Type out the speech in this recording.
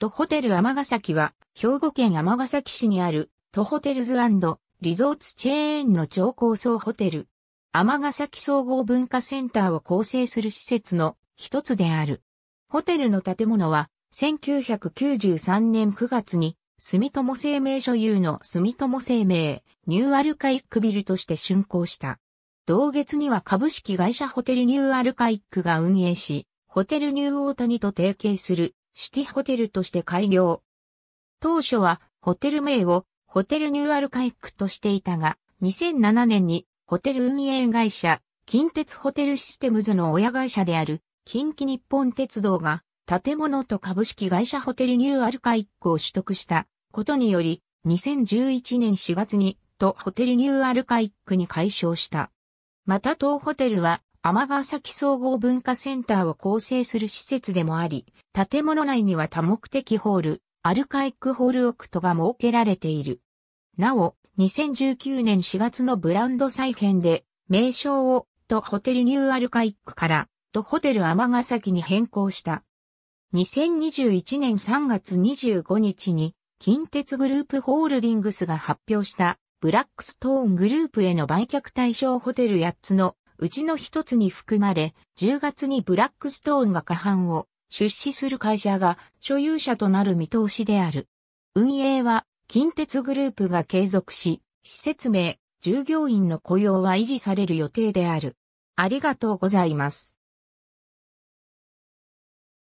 都ホテル尼崎は、兵庫県尼崎市にある、都ホテルズリゾーツチェーンの超高層ホテル。尼崎総合文化センターを構成する施設の一つである。ホテルの建物は、1993年9月に、住友生命所有の住友生命ニューアルカイックビルとして竣工した。同月には株式会社ホテルニューアルカイックが運営し、ホテルニューオータニと提携するシティホテルとして開業。当初はホテル名をホテルニューアルカックとしていたが、2007年にホテル運営会社、近鉄ホテルシステムズの親会社である近畿日本鉄道が建物と株式会社ホテルニューアルカックを取得したことにより、2011年4月にとホテルニューアルカックに解消した。また当ホテルは天ヶ崎総合文化センターを構成する施設でもあり、建物内には多目的ホール、アルカイックホールオクトが設けられている。なお、2019年4月のブランド再編で、名称を、とホテルニューアルカイックから、とホテル天ヶ崎に変更した。2021年3月25日に、近鉄グループホールディングスが発表した、ブラックストーングループへの売却対象ホテル8つのうちの一つに含まれ、10月にブラックストーンが過半を出資する会社が所有者となる見通しである。運営は近鉄グループが継続し、施設名、従業員の雇用は維持される予定である。ありがとうございます。